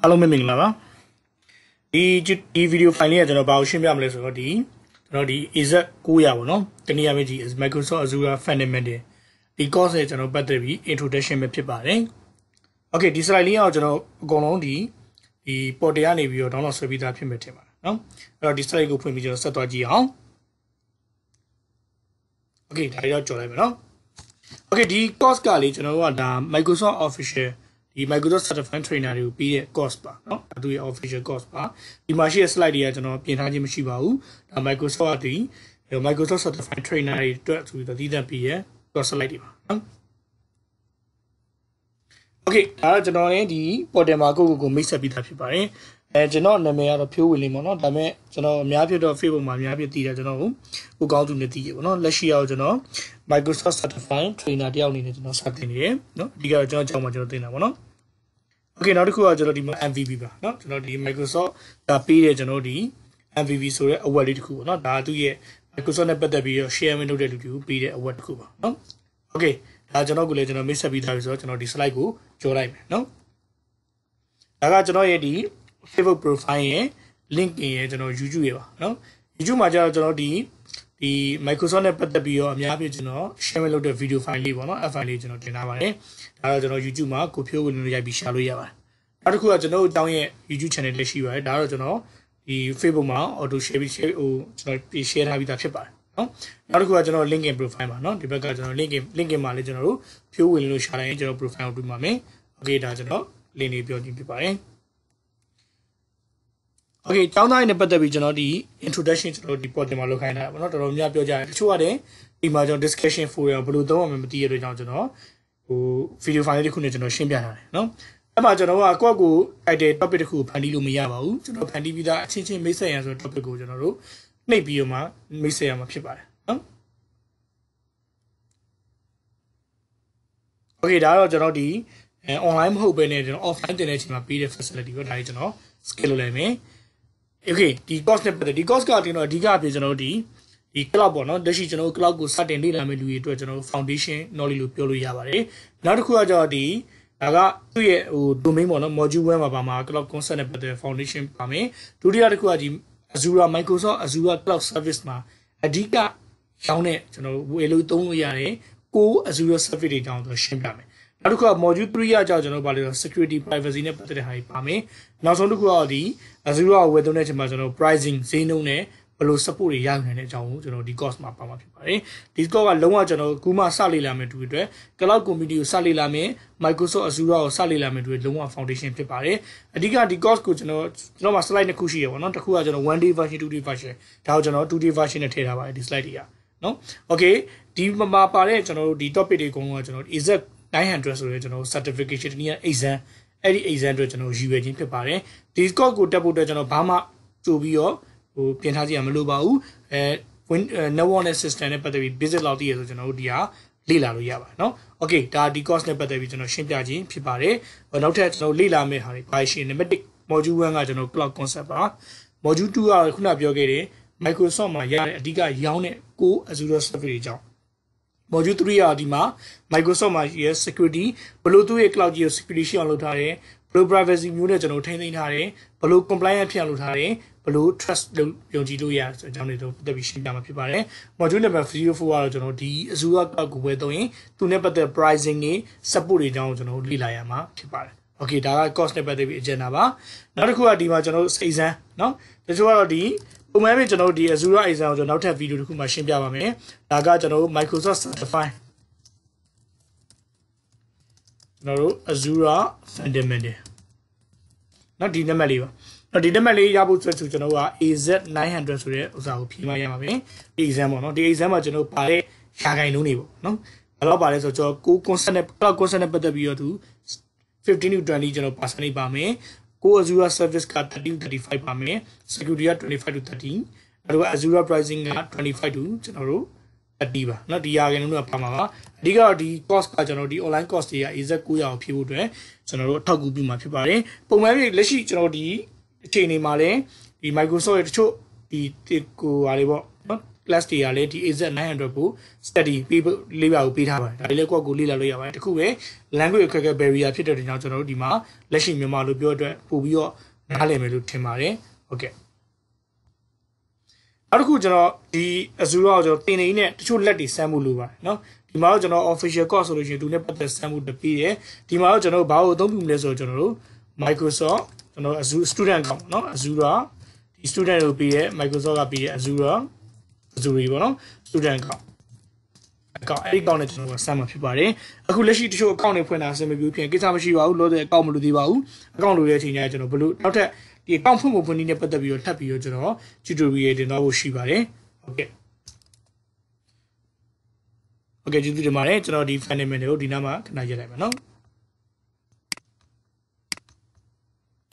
အားလုံးမင်္ဂလာပါဒီဒီဗီဒီယိုဖိုင်လေးကကျွန်တော်ဘာကိုရှင်းပြမလဲဆိုတော့ဒီကျွန်တော်ဒီ AZ 900ပေါ့နော်တနည်းအားဖြင့်ဒီ Microsoft Azure Fundamental ဒီ course ရဲ့ကျွန်တော်ပတ်သက်ပြီး introduction ပဲဖြစ်ပါတယ် Okay ဒီ slide လေးကကျွန်တော်အကုန်လုံးဒီဒီ portal ကနေပြီးတော့ download ဆွဲပြီးသားဖြစ်မယ်ထင်ပါတယ်နော်အဲ့တော့ဒီ slide ကိုဖွင့်ပြီးကျွန်တော်ဆက်သွားကြည့်အောင် okay ဒါတွေတော့ကြော်လိုက်မယ်နော် okay ဒီ course ကလေကျွန်တော်တို့ကဒါ Microsoft official ဒီ Microsoft Certified Trainer တွေကိုပြီးတဲ့ course ပါเนาะသူရဲ့ official course ပါဒီမှာရှိတဲ့ slide တွေကကျွန်တော်ပြင်ထားခြင်းမရှိပါဘူးဒါ Microsoft ကဒီ Microsoft Certified Trainer တွေအတွက်ဆိုပြီးတော့တည်တံ့ပြီးရဲ့ course slide တွေပါเนาะ okay ဒါတော့ကျွန်တော်လည်းဒီ portal မှာကိုကိုကိုမိတ်ဆက်ပြီးသားဖြစ်ပါတယ်အဲကျွန်တော်နာမည်ကတော့ဖြိုးဝင်လေးပေါ့နော်ဒါပေမဲ့ကျွန်တော်အများပြတော့ Facebook မှာအများပြတည်တယ်ကျွန်တော်ကိုကိုကောင်းသူနဲ့တည်ရပေါ့နော်လက်ရှိကတော့ကျွန်တော် Microsoft Certified Trainer တယောက်အနေနဲ့ကျွန်တော်စတင်နေတယ်နော်အဓိကတော့ကျွန်တော်ကြောင်းမှာကျွန်တော်သင်တာပေါ့နော် Okay နောက်တစ်ခုကကျွန်တော်ဒီ MVP ပါเนาะကျွန်တော်ဒီ Microsoft ကပေးတဲ့ကျွန်တော်ဒီ MVP ဆိုတဲ့ award လေးတစ်ခုပေါ့เนาะဒါသူ့ရဲ့ Microsoft နဲ့ပတ်သက်ပြီးတော့ share လုပ်တဲ့လူတွေကိုပေးတဲ့ award တစ်ခုပါเนาะ Okay ဒါကျွန်တော်ကိုလည်းကျွန်တော်မိတ်ဆက်ပြီးသားပြီဆိုတော့ကျွန်တော်ဒီ slide ကိုကြောလိုက်မယ်เนาะဒါကကျွန်တော်ရဲ့ဒီ Facebook profile ရယ် LinkedIn ရယ်ကျွန်တော် YouTube ရယ်ပါနော် YouTube မှာကျတော့ကျွန်တော်ဒီဒီ Microsoft နဲ့ပတ်သက်ပြီးတော့အများကြီးကျွန်တော် share လုပ်တဲ့ video file လေးပေါ့နော် file လေးကျွန်တော်တင်ထားပါတယ်ဒါတော့ကျွန်တော် YouTube မှာကိုဖြိုးကိုလည်းရိုက်ပြီး share လုပ်ရပါတယ်နောက်တစ်ခုကကျွန်တော်အကြောင်းရဲ့ YouTube channel လေးရှိပါတယ်ဒါတော့ကျွန်တော်ဒီ Facebook မှာ auto share ပြီး share ဟိုကျွန်တော် share ထားပြီးသားဖြစ်ပါတယ်နော်နောက်တစ်ခုကကျွန်တော် LinkedIn profile ပါနော်ဒီဘက်ကကျွန်တော် LinkedIn LinkedIn မှာလည်းကျွန်တော်တို့ဖြိုးဝင်လို့ရှာလိုက်ရင်ကျွန်တော် profile ကိုတွေ့ပါမယ် okay ဒါကျွန်တော် link လေးပြောကြည့်ပြပါတယ်โอเคចောင်းသားရင်းနဲ့ပတ်သက်ပြီးကျွန်တော်ဒီ introduction ကျွန်တော်ဒီ podcast မှာလုပ်ခိုင်းတာပေါ့နော်တော်တော်များပြောကြတယ်တချို့ကတည်းဒီမှာကျွန်တော် discussion forum ဘယ်လိုသုံးရမလဲမသိရတဲ့အတွက်ကျွန်တော်ဟို video file တစ်ခုနဲ့ကျွန်တော်ရှင်းပြထားတယ်နော်အဲ့မှာကျွန်တော်ကကိုယ့်ကို idea topic တစ်ခုဖန်တီးလို့မရပါဘူးကျွန်တော်ဖန်တီးပြီးသားအချင်းချင်းမိတ်ဆက်ရန်ဆိုတဲ့ topic ကိုကျွန်တော်တို့နှိပ်ပြီးတော့မှမိတ်ဆက်ရမှာဖြစ်ပါတယ်နော်โอเคဒါကတော့ကျွန်တော်ဒီ online မဟုတ်ဘဲနဲ့ကျွန်တော် offline တင်တဲ့အချိန်မှာပေးတဲ့ facility ကိုဒါကြီးကျွန်တော် scale လုပ်လိုက်မယ် okay ဒီ cost နဲ့ပတ်သက်ဒီ cost ကကျွန်တော်အဓိကဖြစ်ကျွန်တော်ဒီဒီ cloud ပေါ့နော်လက်ရှိကျွန်တော် cloud ကိုစတင်လေ့လာမယ့်လူတွေအတွက်ကျွန်တော် foundation knowledge လို့ပြောလို့ရပါတယ်နောက်တစ်ခုကကျတော့ဒီဒါကသူ့ရဲ့ဟို domain ပေါ့နော် module 1မှာပါမှာ cloud concept နဲ့ပတ်သက် foundation ပါမယ်ဒုတိယတစ်ခုကဒီ Azure Microsoft Azure Cloud Service မှာအဓိကရောင်းတဲ့ကျွန်တော်ဝယ်လို့သုံးလို့ရတယ်ကို Azure Service တွေတောင်းဆိုရှင်းပြမယ်နောက်တစ်ခုက module 3ကကြောင့်ကျွန်တော်ပါလို့ security privacy နဲ့ပတ်သက်တဲ့ဟာကြီးပါမယ်နောက်ဆုံးတစ်ခုကဒီ Azure ကိုဝယ်သုံးတဲ့အချိန်မှာကျွန်တော် pricing ဈေးနှုန်းနဲ့ဘယ်လို support တွေရနိုင်တဲ့အကြောင်းကိုကျွန်တော်ဒီ course မှာပါမှာဖြစ်ပါတယ်ဒီ course ကလုံးဝကျွန်တော်ကူမစလေ့လာမယ်တူအတွက် cloud community ကိုစလေ့လာမယ် Microsoft Azure ကိုစလေ့လာမယ်တူလုံးဝ foundation ဖြစ်ပါတယ်အဓိကဒီ course ကိုကျွန်တော်ကျွန်တော်မှာ slide နှစ်ခုရှိရပါတော့တစ်ခုကကျွန်တော် one day version two day version ဒါကိုကျွန်တော် two day version နဲ့ထည့်ထားပါတယ်ဒီ slide တွေကနော် okay ဒီမှာပါတဲ့ကျွန်တော်တို့ဒီ topic တွေအကုန်လုံးကကျွန်တော် exact 900ဆိုတဲ့ကျွန်တော် certification တနည်း exam အဲ့ဒီ exam အတွက်ကျွန်တော်ယူရခြင်းဖြစ်ပါတယ်ဒီ score ကိုတက်ဖို့အတွက်ကျွန်တော်ဘာမှကြိုပြီးတော့ဟိုပြင်ထားကြည့်ရမလို့ပါဘူးအဲ network နဲ့ system နဲ့ပတ်သက်ပြီး basic လောက်သိရဆိုကျွန်တော်တို့ဒီဟာလေ့လာလို့ရပါတယ်เนาะ okay ဒါဒီ course နဲ့ပတ်သက်ပြီးကျွန်တော်ရှင်းပြခြင်းဖြစ်ပါတယ်နောက်ထပ်ကျွန်တော်လေ့လာမယ့်ဟာတွေဘာရှင် number 1 module 1ကကျွန်တော် cloud concept ပါ module 2ကခုနပြောခဲ့တဲ့ Microsoft မှာရတဲ့အဓိကရောင်းတဲ့ core Azure service တွေအကြောင်း module 3ရာဒီမှာ Microsoft မှာရှိရဲ့ security ဘလို့သူ့ရဲ့ cloud ကြီးကို security ရှိအောင်လုပ်ထားတယ်ဘလို့ privacy မျိုးနဲ့ကျွန်တော်ထိန်းသိမ်းထားတယ်ဘလို့ compliance ဖြစ်အောင်လုပ်ထားတယ်ဘလို့ trust လို့ယုံကြည်လို့ရအကြောင်းတွေတော့တက်ပြီးရှင်းပြမှာဖြစ်ပါတယ် module number 04ကတော့ကျွန်တော်ဒီ Azure cloud ကိုပဲသုံးရင်သူနဲ့ပတ်သက် pricing တွေ support တွေအကြောင်းကျွန်တော်လေ့လာရမှာဖြစ်ပါတယ်โอเคဒါက cost နဲ့ပတ်သက်ပြီး agenda ပါနောက်တစ်ခုကဒီမှာကျွန်တော်စိတ်စမ်းเนาะတချို့ကတော့ဒီပုံမှန်ပဲကျွန်တော်တို့ဒီ Azure Azure ကိုကျွန်တော်နောက်ထပ်ဗီဒီယိုတစ်ခုမှရှင်းပြပါမယ်ဒါကကျွန်တော်တို့ Microsoft Certify ကျွန်တော်တို့ Azure Fundamental နော်ဒီနံပါတ်လေးပါနော်ဒီနံပါတ်လေးရဖို့ဆိုဆိုကျွန်တော်က AZ900 ဆိုတဲ့ဥစားကိုဖြည့်မှရမှာပဲဒီ exam ပေါ့နော်ဒီ exam မှာကျွန်တော်ပါတဲ့ရာဂိုင်လုံးတွေပေါ့နော်ဘာလို့ပါလဲဆိုတော့ကျွန်တော်ကို concept နဲ့ cloud concept နဲ့ပတ်သက်ပြီးတော့သူ15 to 20ကျွန်တော် percentage ပါမယ်ကို Azure service က30 35ပါမယ် security က25 to 30အဲ့တော့ Azure pricing က25 to ကျွန်တော်တို့30ပါเนาะဒီရာခိုင်နှုန်းကပါမှာပါအဓိကတော့ဒီ cost ကကျွန်တော်ဒီ online cost တွေက AZ 900အောင်ဖြည့်ဖို့အတွက်ကျွန်တော်တို့အထောက်အကူပြုမှာဖြစ်ပါတယ်ပုံမှန်ပြလက်ရှိကျွန်တော်ဒီအခြေအနေမှာလည်းဒီ Microsoft ရဲ့တချို့ဒီကိုဟာလေးပေါ့เนาะ class တွေကလည်းဒီ AZ 900ကို study ပေးလေးပါကိုပေးထားပါတယ်ဒါတွေလည်းကိုယ့်ကိုလေ့လာလို့ရပါတယ်တခုပဲ language အခက်အခဲ barrier ဖြစ်တဲ့ကြောင့်ကျွန်တော်တို့ဒီမှာလက်ရှိမြန်မာလိုပြောအတွက်ပို့ပြီးတော့နားလည်မယ်လို့ထင်ပါတယ်ဟုတ်ကဲ့ောက်တစ်ခုကျွန်တော်ဒီ Azure ကိုကျွန်တော်တင်နေနဲ့တချို့လက်တွေစမ်းမှုလိုပါတယ်เนาะဒီမှာတော့ကျွန်တော် official course ဆိုလို့ရှိရင်သူနဲ့ပတ်သက်စမ်းမှုတပည့်ရယ်ဒီမှာတော့ကျွန်တော်ဘာကိုအသုံးပြုမလဲဆိုတော့ကျွန်တော်တို့ Microsoft ကျွန်တော် Azure student account เนาะ Azure ဒီ student ကိုပေးရယ် Microsoft ကပေးရယ် Azure ဇူရီပေါ့နော် student account အကောင့်အဲ့ဒီအကောင့်နဲ့ကျွန်တော်ကဆက်မှာဖြစ်ပါတယ်အခုလက်ရှိတချို့အကောင့်တွေဖွင့်တာအဆင်မပြေဖြစ်ရင်ကိစ္စမရှိပါဘူးလောတဲ့အကောင့်မလိုသေးပါဘူးအကောင့်လိုတဲ့အချိန်ကျရင်ကျွန်တော်ဘလို့နောက်ထပ်ဒီအကောင့်ဖွင့်ဖို့ဖွင့်နည်းနဲ့ပတ်သက်ပြီးတော့ထပ်ပြီးတော့ကျွန်တော် tutorial တင်တော့ဖို့ရှိပါတယ်ဟုတ်ကဲ့โอเคကျေးဇူးတင်ပါတယ်ကျွန်တော်ဒီ fundamental ကိုဒီနားမှာခဏရက်လိုက်ပါနော်